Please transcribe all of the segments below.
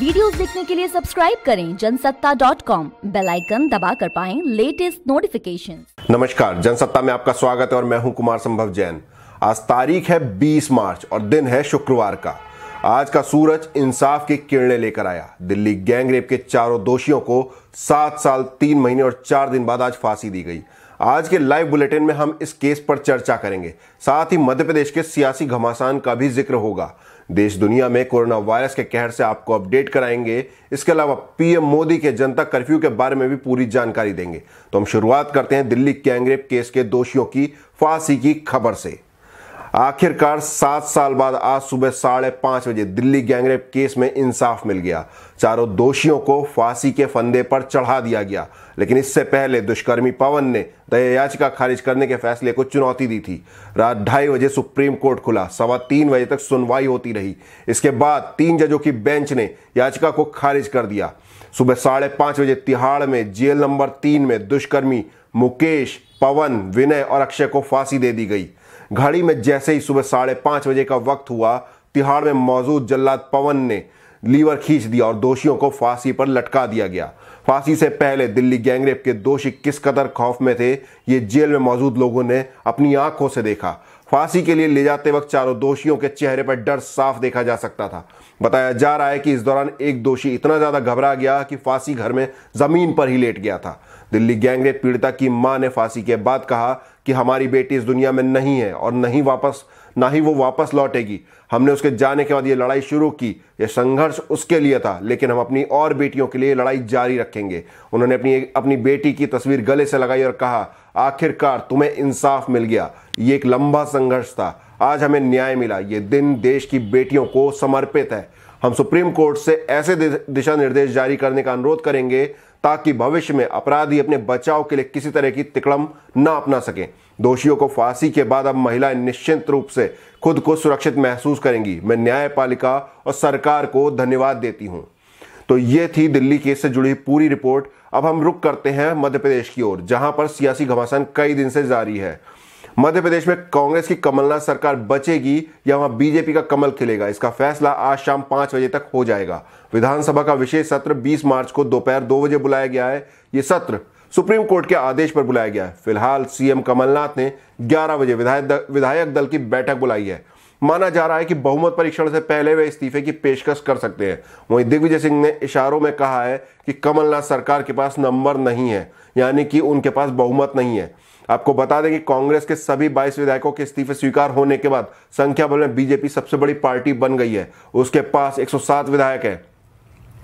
videos देखने के लिए सब्सक्राइब करें जनसत्ता डॉट कॉम बेलाइकन दबा कर पाए लेटेस्ट नोटिफिकेशन नमस्कार जनसत्ता में आपका स्वागत है और मैं हूँ कुमार संभव जैन आज तारीख है 20 मार्च और दिन है शुक्रवार का आज का सूरज इंसाफ की किरणें लेकर आया दिल्ली गैंगरेप के चारों दोषियों को सात साल तीन महीने और चार दिन बाद आज फांसी दी गई आज के लाइव बुलेटिन में हम इस केस पर चर्चा करेंगे साथ ही मध्य प्रदेश के सियासी घमासान का भी जिक्र होगा देश दुनिया में कोरोना वायरस के कहर से आपको अपडेट कराएंगे इसके अलावा पीएम मोदी के जनता कर्फ्यू के बारे में भी पूरी जानकारी देंगे तो हम शुरुआत करते हैं दिल्ली गैंगरेप केस के दोषियों की फांसी की खबर से आखिरकार सात साल बाद आज सुबह साढ़े पांच बजे दिल्ली गैंगरेप केस में इंसाफ मिल गया चारों दोषियों को फांसी के फंदे पर चढ़ा दिया गया लेकिन इससे पहले दुष्कर्मी पवन ने दया याचिका खारिज करने के फैसले को चुनौती दी थी रात ढाई बजे सुप्रीम कोर्ट खुला सवा तीन बजे तक सुनवाई होती रही इसके बाद तीन जजों की बेंच ने याचिका को खारिज कर दिया सुबह साढ़े पांच बजे तिहाड़ में जेल नंबर तीन में दुष्कर्मी मुकेश पवन विनय और अक्षय को फांसी दे दी गई घड़ी में जैसे ही सुबह साढ़े पांच बजे का वक्त हुआ तिहाड़ में मौजूद जल्लाद पवन ने लीवर खींच दिया और दोषियों को फांसी पर लटका दिया गया फांसी से पहले दिल्ली गैंगरेप के दोषी किस कदर खौफ में थे ये जेल में मौजूद लोगों ने अपनी आंखों से देखा फांसी के लिए ले जाते वक्त चारों दोषियों के चेहरे पर डर साफ देखा जा सकता था बताया जा रहा है कि इस दौरान एक दोषी इतना ज्यादा घबरा गया कि फांसी घर में जमीन पर ही लेट गया था दिल्ली गैंगरेप पीड़िता की मां ने फांसी के बाद कहा कि हमारी बेटी इस दुनिया में नहीं है और नहीं वापस ना ही वो वापस लौटेगी हमने उसके जाने के बाद ये लड़ाई शुरू की ये संघर्ष उसके लिए था लेकिन हम अपनी और बेटियों के लिए लड़ाई जारी रखेंगे उन्होंने अपनी अपनी बेटी की तस्वीर गले से लगाई और कहा आखिरकार तुम्हें इंसाफ मिल गया ये एक लंबा संघर्ष था आज हमें न्याय मिला ये दिन देश की बेटियों को समर्पित है हम सुप्रीम कोर्ट से ऐसे दिशा निर्देश जारी करने का अनुरोध करेंगे ताकि भविष्य में अपराधी अपने बचाव के लिए किसी तरह की तिकड़म न अपना सके दोषियों को फांसी के बाद अब महिलाएं निश्चित रूप से खुद को सुरक्षित महसूस करेंगी मैं न्यायपालिका और सरकार को धन्यवाद देती हूं तो ये थी दिल्ली केस से जुड़ी पूरी रिपोर्ट अब हम रुक करते हैं मध्य प्रदेश की ओर जहां पर सियासी घमासान कई दिन से जारी है मध्य प्रदेश में कांग्रेस की कमलनाथ सरकार बचेगी या वहां बीजेपी का कमल खिलेगा इसका फैसला आज शाम पांच बजे तक हो जाएगा विधानसभा का विशेष सत्र 20 मार्च को दोपहर दो बजे बुलाया गया है यह सत्र सुप्रीम कोर्ट के आदेश पर बुलाया गया है फिलहाल सीएम कमलनाथ ने 11 बजे विधायक विधायक दल की बैठक बुलाई है माना जा रहा है कि बहुमत परीक्षण से पहले वे इस्तीफे की पेशकश कर सकते हैं वहीं दिग्विजय सिंह ने इशारों में कहा है कि कमलनाथ सरकार के पास नंबर नहीं है यानी कि उनके पास बहुमत नहीं है आपको बता दें कि कांग्रेस के सभी 22 विधायकों के इस्तीफे स्वीकार होने के बाद संख्या बल में बीजेपी सबसे बड़ी पार्टी बन गई है उसके पास 107 विधायक हैं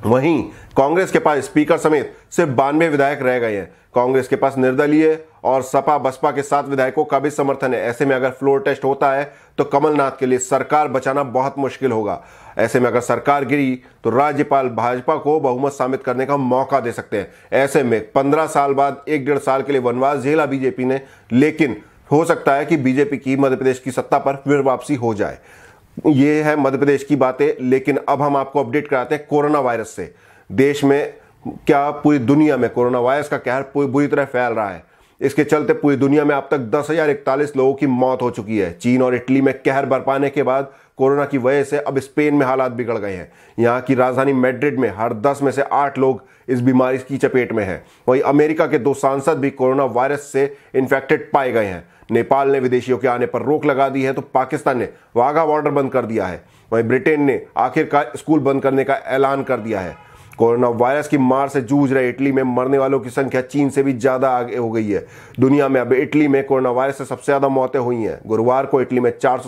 वहीं कांग्रेस के पास स्पीकर समेत सिर्फ बानवे विधायक रह गए हैं कांग्रेस के पास निर्दलीय और सपा बसपा के सात विधायकों का भी समर्थन है ऐसे में अगर फ्लोर टेस्ट होता है तो कमलनाथ के लिए सरकार बचाना बहुत मुश्किल होगा ऐसे में अगर सरकार गिरी तो राज्यपाल भाजपा को बहुमत साबित करने का मौका दे सकते हैं ऐसे में पंद्रह साल बाद एक डेढ़ साल के लिए वनवास झेला बीजेपी ने लेकिन हो सकता है कि बीजेपी की मध्य प्रदेश की सत्ता पर फिर वापसी हो जाए ये है मध्य प्रदेश की बातें लेकिन अब हम आपको अपडेट कराते हैं कोरोना वायरस से देश में क्या पूरी दुनिया में कोरोना वायरस का कहर पूरी बुरी तरह फैल रहा है इसके चलते पूरी दुनिया में अब तक दस हजार इकतालीस लोगों की मौत हो चुकी है चीन और इटली में कहर बरपाने के बाद कोरोना की वजह से अब स्पेन में हालात बिगड़ गए हैं यहाँ की राजधानी मैड्रिड में हर दस में से आठ लोग इस बीमारी की चपेट में हैं वहीं अमेरिका के दो सांसद भी कोरोना वायरस से इन्फेक्टेड पाए गए हैं नेपाल ने विदेशियों के आने पर रोक लगा दी है तो पाकिस्तान ने वाघा बॉर्डर बंद कर दिया है वहीं ब्रिटेन ने आखिरकार स्कूल बंद करने का ऐलान कर दिया है कोरोना वायरस की मार से जूझ रहे इटली में मरने वालों की संख्या चीन से भी ज़्यादा आगे हो गई है दुनिया में अब इटली में कोरोना वायरस से सबसे ज़्यादा मौतें हुई हैं गुरुवार को इटली में चार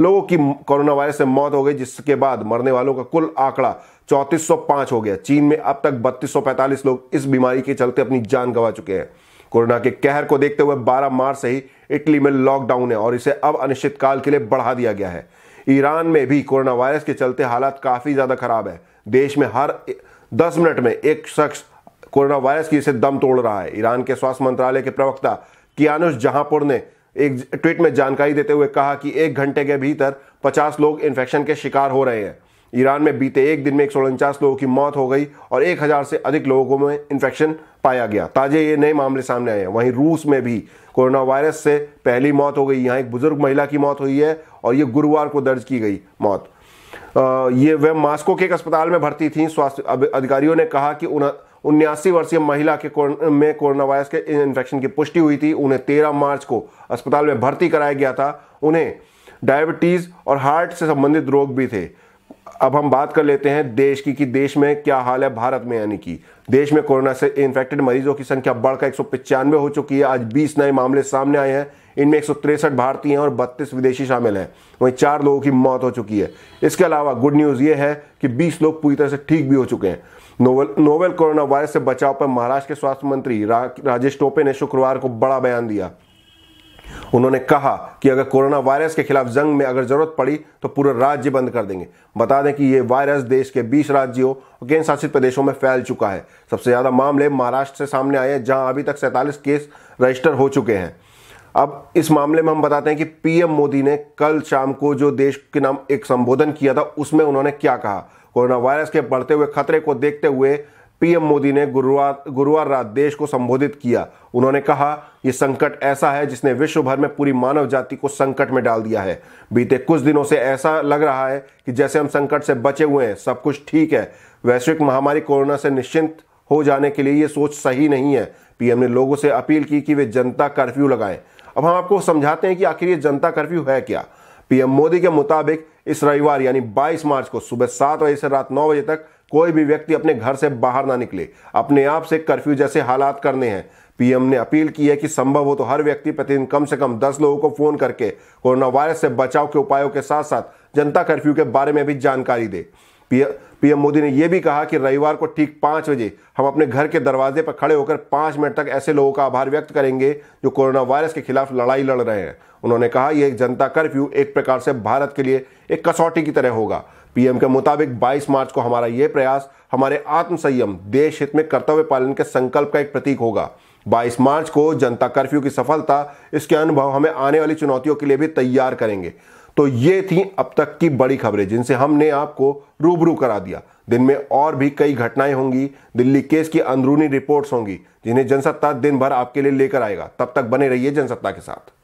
लोगों की कोरोना वायरस से मौत हो गई जिसके बाद मरने वालों का कुल आंकड़ा 3405 हो गया चीन में अब तक 3245 लोग इस बीमारी के चलते अपनी जान गंवा चुके हैं कोरोना के कहर को देखते हुए 12 मार्च से ही इटली में लॉकडाउन है और इसे अब अनिश्चितकाल के लिए बढ़ा दिया गया है ईरान में भी कोरोना वायरस के चलते हालात काफ़ी ज़्यादा खराब है देश में हर दस मिनट में एक शख्स कोरोना वायरस की इसे दम तोड़ रहा है ईरान के स्वास्थ्य मंत्रालय के प्रवक्ता कियानुष जहांपुर ने एक ट्वीट में जानकारी देते हुए कहा कि एक घंटे के भीतर 50 लोग इन्फेक्शन के शिकार हो रहे हैं ईरान में बीते एक दिन में एक लोगों की मौत हो गई और 1000 से अधिक लोगों में इन्फेक्शन पाया गया ताजे ये नए मामले सामने आए हैं वहीं रूस में भी कोरोना वायरस से पहली मौत हो गई यहाँ एक बुजुर्ग महिला की मौत हुई है और ये गुरुवार को दर्ज की गई मौत ये वह मास्को के एक अस्पताल में भर्ती थी स्वास्थ्य अधिकारियों ने कहा कि उन्यासी वर्षीय महिला के कोर, में कोरोना वायरस के इन्फेक्शन की पुष्टि हुई थी उन्हें 13 मार्च को अस्पताल में भर्ती कराया गया था उन्हें डायबिटीज़ और हार्ट से संबंधित रोग भी थे अब हम बात कर लेते हैं देश की कि देश में क्या हाल है भारत में यानी कि देश में कोरोना से इन्फेक्टेड मरीजों की संख्या बढ़कर एक हो चुकी है आज 20 नए मामले सामने आए हैं इनमें एक भारतीय हैं और बत्तीस विदेशी शामिल हैं वहीं चार लोगों की मौत हो चुकी है इसके अलावा गुड न्यूज़ ये है कि 20 लोग पूरी तरह से ठीक भी हो चुके हैं नोवल नोवेल कोरोना वायरस से बचाव पर महाराष्ट्र के स्वास्थ्य मंत्री रा, राजेश टोपे ने शुक्रवार को बड़ा बयान दिया उन्होंने कहा कि अगर कोरोना वायरस के खिलाफ जंग में अगर जरूरत पड़ी तो पूरा राज्य बंद कर देंगे बता दें कि ये वायरस देश के 20 राज्यों और केंद्र शासित प्रदेशों में फैल चुका है सबसे ज़्यादा मामले महाराष्ट्र से सामने आए हैं जहां अभी तक सैंतालीस केस रजिस्टर हो चुके हैं अब इस मामले में हम बताते हैं कि पीएम मोदी ने कल शाम को जो देश के नाम एक संबोधन किया था उसमें उन्होंने क्या कहा कोरोना वायरस के बढ़ते हुए खतरे को देखते हुए पीएम मोदी ने गुरुवार गुरुवार रात देश को संबोधित किया उन्होंने कहा ये संकट ऐसा है जिसने विश्व भर में पूरी मानव जाति को संकट में डाल दिया है बीते कुछ दिनों से ऐसा लग रहा है कि जैसे हम संकट से बचे हुए हैं सब कुछ ठीक है वैश्विक महामारी कोरोना से निश्चिंत हो जाने के लिए ये सोच सही नहीं है पीएम ने लोगों से अपील की कि वे जनता कर्फ्यू लगाएं अब हम आपको समझाते हैं कि आखिर ये जनता कर्फ्यू है क्या पीएम मोदी के मुताबिक इस रविवार यानी 22 मार्च को सुबह सात बजे से रात नौ बजे तक कोई भी व्यक्ति अपने घर से बाहर ना निकले अपने आप से कर्फ्यू जैसे हालात करने हैं पीएम ने अपील की है कि संभव हो तो हर व्यक्ति प्रतिदिन कम से कम दस लोगों को फोन करके कोरोना वायरस से बचाव के उपायों के साथ साथ जनता कर्फ्यू के बारे में भी जानकारी दे पीएम मोदी ने यह भी कहा कि रविवार को ठीक पांच बजे हम अपने घर के दरवाजे पर खड़े होकर पांच मिनट तक ऐसे लोगों का आभार व्यक्त करेंगे जो कोरोना वायरस के खिलाफ लड़ाई लड़ रहे हैं उन्होंने कहा यह जनता कर्फ्यू एक प्रकार से भारत के लिए एक कसौटी की तरह होगा पीएम के मुताबिक 22 मार्च को हमारा ये प्रयास हमारे आत्म संयम देश हित में कर्तव्य पालन के संकल्प का एक प्रतीक होगा 22 मार्च को जनता कर्फ्यू की सफलता इसके अनुभव हमें आने वाली चुनौतियों के लिए भी तैयार करेंगे तो ये थी अब तक की बड़ी खबरें जिनसे हमने आपको रूबरू करा दिया दिन में और भी कई घटनाएं होंगी दिल्ली केस की अंदरूनी रिपोर्ट्स होंगी जिन्हें जनसत्ता दिन भर आपके लिए लेकर आएगा तब तक बने रहिए जनसत्ता के साथ